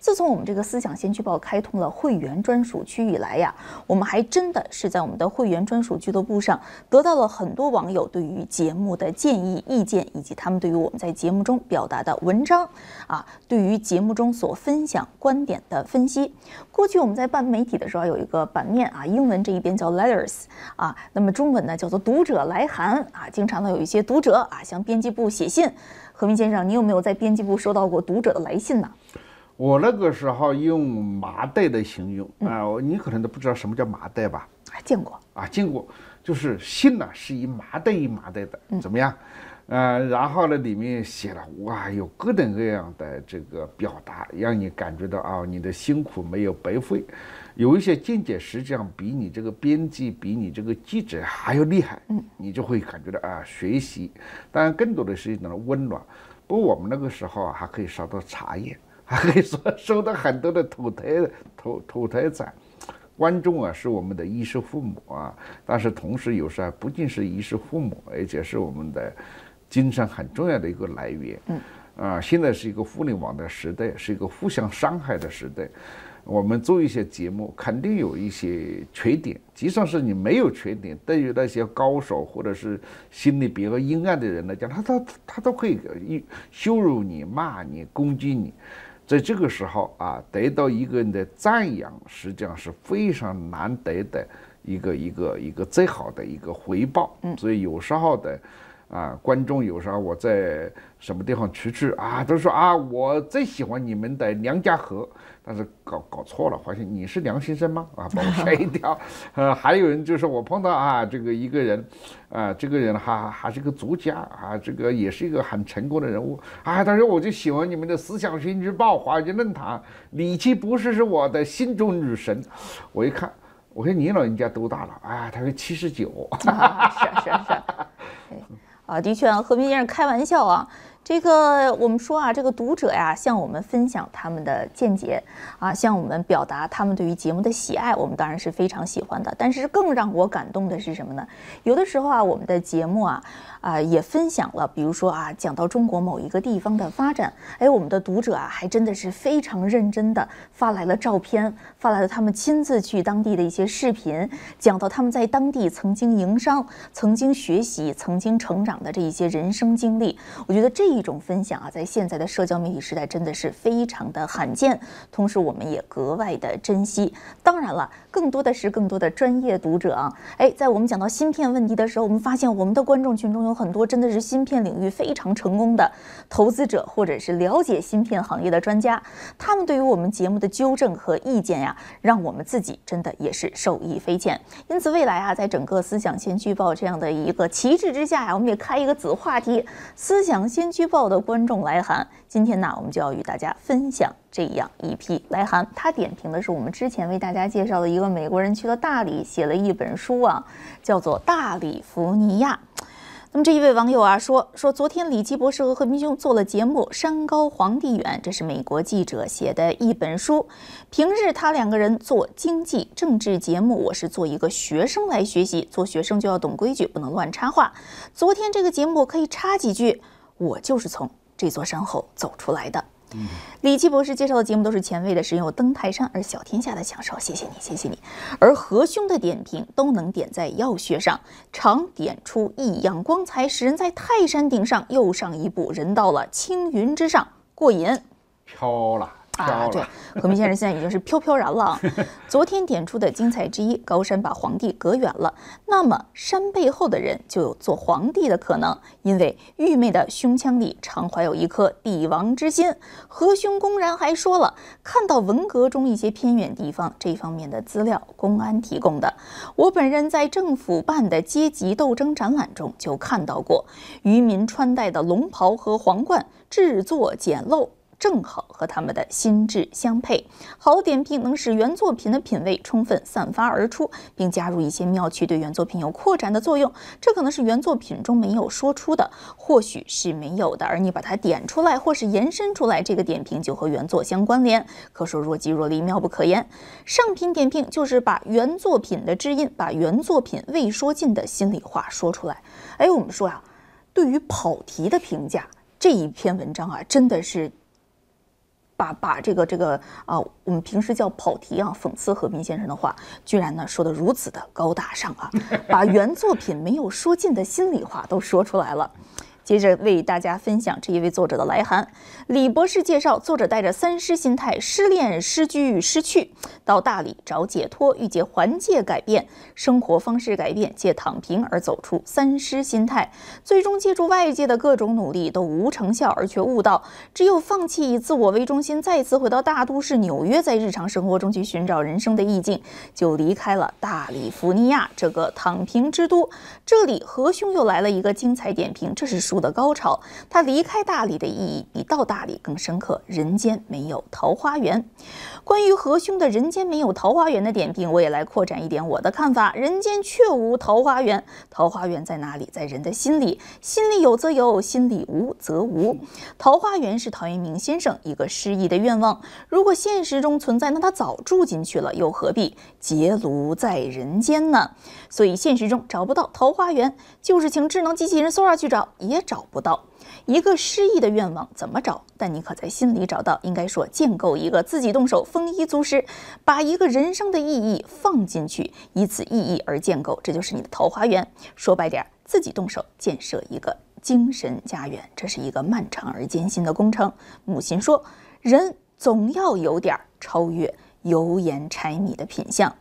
自从我们这个思想先驱报开通了会员专属区以来呀，我们还真的是在我们的会员专属俱乐部上得到了很多网友对于节目的建议意见，以及他们对于我们在节目中表达的文章啊，对于节目中所分享观点的分析。过去我们在办媒体的时候有一个版面啊，英文这一边叫 Letters 啊，那么中文呢叫做读者来函啊，经常呢有一些读者啊向编辑部写信。何明先生，你有没有在编辑部收到过读者的来信呢？我那个时候用麻袋的形容啊，你可能都不知道什么叫麻袋吧？啊，见过啊，见过，就是信呢是一麻袋一麻袋的，怎么样？呃，然后呢，里面写了哇，有各种各样的这个表达，让你感觉到啊，你的辛苦没有白费，有一些见解，实际上比你这个编辑比你这个记者还要厉害，嗯，你就会感觉到啊，学习，当然更多的是一种温暖。不过我们那个时候还可以烧到茶叶。可以说收到很多的土特土土胎产。观众啊是我们的衣食父母啊，但是同时有时候不仅是衣食父母，而且是我们的精神很重要的一个来源。嗯，啊，现在是一个互联网的时代，是一个互相伤害的时代。我们做一些节目，肯定有一些缺点。即使是你没有缺点，对于那些高手或者是心里比较阴暗的人来讲，他都他都可以羞辱你、骂你、攻击你。在这个时候啊，得到一个人的赞扬，实际上是非常难得的一个一个一个最好的一个回报。所以有时候的。啊，观众有时候我在什么地方出去啊？都说啊，我最喜欢你们的梁家河，但是搞搞错了，发现你是梁先生吗？啊，把我吓一跳。呃，还有人就说，我碰到啊，这个一个人，啊，这个人还还是个作家啊，这个也是一个很成功的人物。啊，他说我就喜欢你们的思想新传报、华街论坛，李琦不是是我的心中女神。我一看，我说你老人家多大了，啊，他说七十九。是 是是。啊，的确，和平先生开玩笑啊。这个我们说啊，这个读者呀，向我们分享他们的见解啊，向我们表达他们对于节目的喜爱，我们当然是非常喜欢的。但是更让我感动的是什么呢？有的时候啊，我们的节目啊，啊也分享了，比如说啊，讲到中国某一个地方的发展，哎，我们的读者啊，还真的是非常认真的发来了照片，发来了他们亲自去当地的一些视频，讲到他们在当地曾经营商、曾经学习、曾经成长的这一些人生经历，我觉得这。一种分享啊，在现在的社交媒体时代真的是非常的罕见，同时我们也格外的珍惜。当然了，更多的是更多的专业读者啊，哎，在我们讲到芯片问题的时候，我们发现我们的观众群中有很多真的是芯片领域非常成功的投资者，或者是了解芯片行业的专家，他们对于我们节目的纠正和意见呀，让我们自己真的也是受益匪浅。因此，未来啊，在整个“思想先驱报”这样的一个旗帜之下呀，我们也开一个子话题“思想先驱。预报的观众来函，今天呢，我们就要与大家分享这样一批来函。他点评的是我们之前为大家介绍的一个美国人去了大理，写了一本书啊，叫做《大理福尼亚》。那么这一位网友啊说说，昨天李奇博士和和平兄做了节目《山高皇帝远》，这是美国记者写的一本书。平日他两个人做经济政治节目，我是做一个学生来学习，做学生就要懂规矩，不能乱插话。昨天这个节目可以插几句。我就是从这座山后走出来的。李奇博士介绍的节目都是前卫的，是用登泰山而小天下的享受。谢谢你，谢谢你。而何兄的点评都能点在要穴上，常点出异样光彩，使人在泰山顶上又上一步，人到了青云之上，过瘾，飘了。啊，对，何平先生现在已经是飘飘然了。昨天点出的精彩之一，高山把皇帝隔远了，那么山背后的人就有做皇帝的可能，因为愚昧的胸腔里常怀有一颗帝王之心。何兄公然还说了，看到文革中一些偏远地方这方面的资料，公安提供的。我本人在政府办的阶级斗争展览中就看到过，渔民穿戴的龙袍和皇冠制作简陋。正好和他们的心智相配，好点评能使原作品的品味充分散发而出，并加入一些妙趣，对原作品有扩展的作用。这可能是原作品中没有说出的，或许是没有的，而你把它点出来，或是延伸出来，这个点评就和原作相关联，可说若即若离，妙不可言。上品点评就是把原作品的知音，把原作品未说尽的心里话说出来。哎，我们说呀，对于跑题的评价，这一篇文章啊，真的是。把把这个这个啊，我们平时叫跑题啊，讽刺何平先生的话，居然呢说的如此的高大上啊，把原作品没有说尽的心里话都说出来了。接着为大家分享这一位作者的来函。李博士介绍，作者带着三失心态，失恋、失居与失去，到大理找解脱，欲借环境改变生活方式，改变借躺平而走出三失心态。最终借助外界的各种努力都无成效，而却悟到，只有放弃以自我为中心，再次回到大都市纽约，在日常生活中去寻找人生的意境，就离开了大利福尼亚这个躺平之都。这里何兄又来了一个精彩点评，这是书。的高潮，他离开大理的意义比到大理更深刻。人间没有桃花源。关于何兄的“人间没有桃花源”的点评，我也来扩展一点我的看法：人间却无桃花源，桃花源在哪里？在人的心里，心里有则有，心里无则无。桃花源是陶渊明先生一个诗意的愿望。如果现实中存在，那他早住进去了，又何必结庐在人间呢？所以现实中找不到桃花源，就是请智能机器人 Sora 去找也。找不到一个诗意的愿望，怎么找？但你可在心里找到。应该说，建构一个，自己动手，丰衣足食，把一个人生的意义放进去，以此意义而建构，这就是你的桃花源。说白点儿，自己动手建设一个精神家园，这是一个漫长而艰辛的工程。母亲说，人总要有点超越油盐柴米的品相。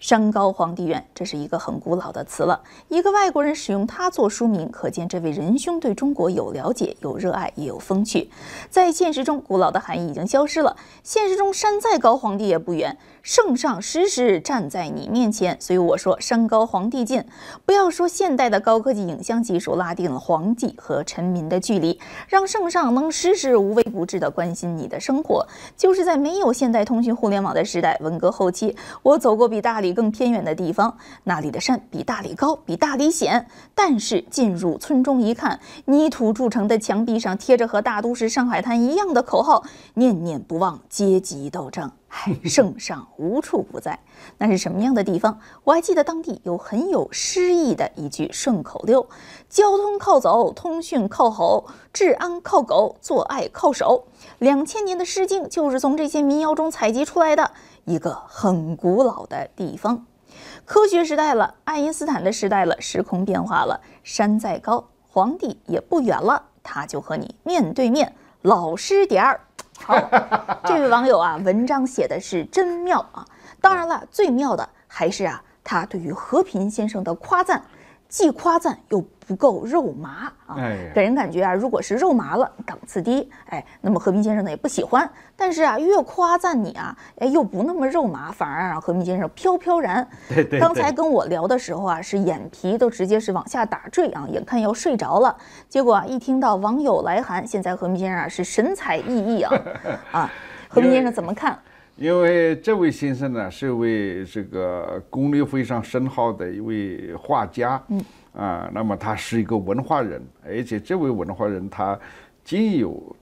山高皇帝远，这是一个很古老的词了。一个外国人使用它做书名，可见这位仁兄对中国有了解、有热爱，也有风趣。在现实中，古老的含义已经消失了。现实中，山再高，皇帝也不远，圣上时时站在你面前。所以我说，山高皇帝近。不要说现代的高科技影像技术拉近了皇帝和臣民的距离，让圣上能时时无微不至地关心你的生活，就是在没有现代通讯互联网的时代，文革后期，我走过比大理。更偏远的地方，那里的山比大理高，比大理险。但是进入村中一看，泥土筑成的墙壁上贴着和大都市上海滩一样的口号：念念不忘阶级斗争。圣上无处不在，那是什么样的地方？我还记得当地有很有诗意的一句顺口溜：交通靠走，通讯靠吼，治安靠狗，做爱靠手。两千年的《诗经》就是从这些民谣中采集出来的，一个很古老的地方。科学时代了，爱因斯坦的时代了，时空变化了，山再高，皇帝也不远了，他就和你面对面，老实点儿。好，这位网友啊，文章写的是真妙啊！当然了，最妙的还是啊，他对于和平先生的夸赞。既夸赞又不够肉麻啊，给人感觉啊，如果是肉麻了，档次低，哎，那么和平先生呢也不喜欢。但是啊，越夸赞你啊，哎，又不那么肉麻，反而让和平先生飘飘然。刚才跟我聊的时候啊，是眼皮都直接是往下打坠啊，眼看要睡着了。结果啊，一听到网友来函，现在和平先生啊是神采奕奕啊啊，和平先生怎么看？因为这位先生呢，是一位这个功力非常深厚的，一位画家。嗯，啊，那么他是一个文化人，而且这位文化人他，既有，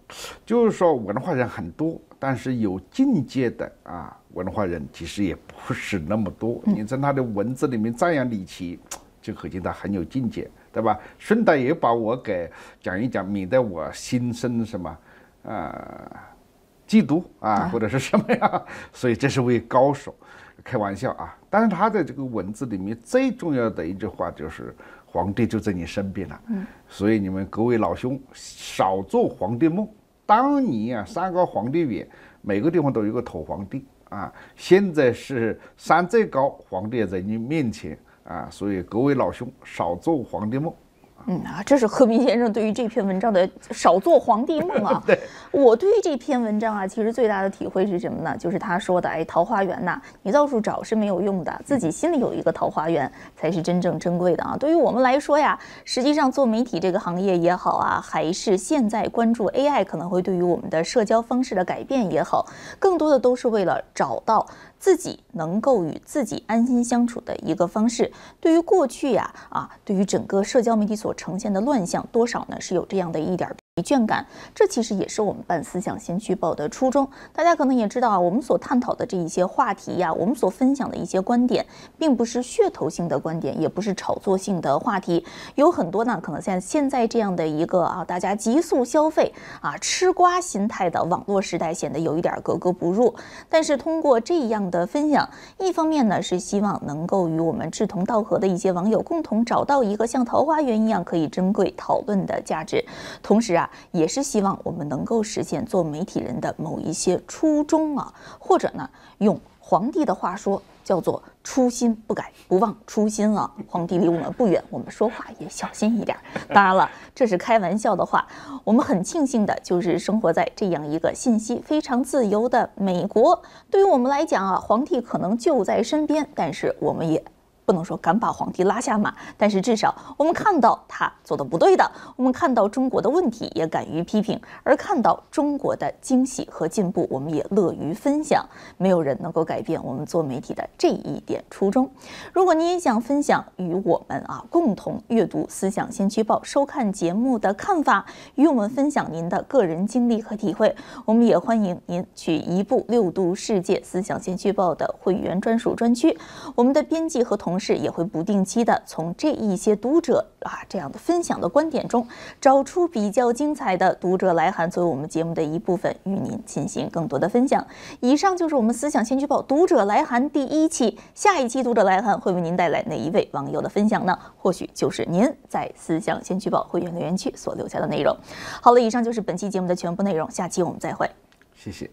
就是说文化人很多，但是有境界的啊，文化人其实也不是那么多。你从他的文字里面赞扬李琦，就可见他很有境界，对吧？顺带也把我给讲一讲，免得我心生什么，啊。缉毒啊，或者是什么呀？所以这是位高手，开玩笑啊。但是他在这个文字里面最重要的一句话就是：皇帝就在你身边了。嗯，所以你们各位老兄少做皇帝梦。当年啊，山高皇帝远，每个地方都有个土皇帝啊。现在是山再高，皇帝也在你面前啊。所以各位老兄少做皇帝梦。嗯啊，这是何明先生对于这篇文章的“少做皇帝梦”啊。对，我对于这篇文章啊，其实最大的体会是什么呢？就是他说的，哎，桃花源呐，你到处找是没有用的，自己心里有一个桃花源，才是真正珍贵的啊。对于我们来说呀，实际上做媒体这个行业也好啊，还是现在关注 AI，可能会对于我们的社交方式的改变也好，更多的都是为了找到。自己能够与自己安心相处的一个方式，对于过去呀啊，对于整个社交媒体所呈现的乱象，多少呢是有这样的一点。疲倦感，这其实也是我们办思想先驱报的初衷。大家可能也知道啊，我们所探讨的这一些话题呀，我们所分享的一些观点，并不是噱头性的观点，也不是炒作性的话题。有很多呢，可能像现在这样的一个啊，大家急速消费啊、吃瓜心态的网络时代，显得有一点格格不入。但是通过这样的分享，一方面呢，是希望能够与我们志同道合的一些网友共同找到一个像桃花源一样可以珍贵讨论的价值，同时啊。也是希望我们能够实现做媒体人的某一些初衷啊，或者呢，用皇帝的话说，叫做初心不改，不忘初心啊。皇帝离我们不远，我们说话也小心一点。当然了，这是开玩笑的话。我们很庆幸的就是生活在这样一个信息非常自由的美国。对于我们来讲啊，皇帝可能就在身边，但是我们也。不能说敢把皇帝拉下马，但是至少我们看到他做的不对的，我们看到中国的问题也敢于批评，而看到中国的惊喜和进步，我们也乐于分享。没有人能够改变我们做媒体的这一点初衷。如果您也想分享与我们啊共同阅读《思想先驱报》、收看节目的看法，与我们分享您的个人经历和体会，我们也欢迎您去移步六度世界《思想先驱报》的会员专属专区，我们的编辑和同。同事也会不定期的从这一些读者啊这样的分享的观点中，找出比较精彩的读者来函，作为我们节目的一部分与您进行更多的分享。以上就是我们思想先驱报读者来函第一期，下一期读者来函会为您带来哪一位网友的分享呢？或许就是您在思想先驱报会员留言区所留下的内容。好了，以上就是本期节目的全部内容，下期我们再会。谢谢。